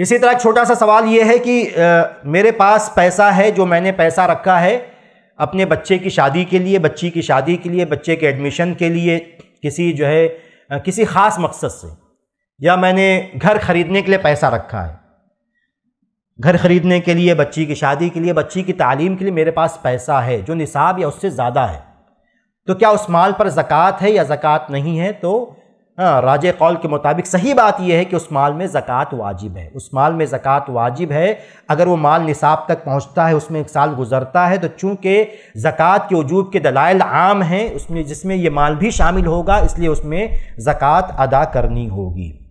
इसी तरह छोटा सा सवाल ये है कि आ, मेरे पास पैसा है जो मैंने पैसा रखा है अपने बच्चे की शादी के लिए बच्ची की शादी के लिए बच्चे के एडमिशन के लिए किसी जो है आ, किसी ख़ास मकसद से या मैंने घर ख़रीदने के लिए पैसा रखा है घर ख़रीदने के लिए बच्ची की शादी के लिए बच्ची की तालीम के लिए मेरे पास पैसा है जो निसाब या उससे ज़्यादा है तो क्या उस माल पर ज़क़़त है या ज़क़़त नहीं है तो हाँ राज कौल के मुताबिक सही बात यह है कि उस माल में ज़क़़त वाजिब है उस माल में ज़क़़त वाजिब है अगर वो माल निसाब तक पहुँचता है उसमें एक साल गुजरता है तो चूँकि ज़क़़त के वजूब के दलाइल आम हैं उसमें जिसमें ये माल भी शामिल होगा इसलिए उसमें ज़क़़त अदा करनी होगी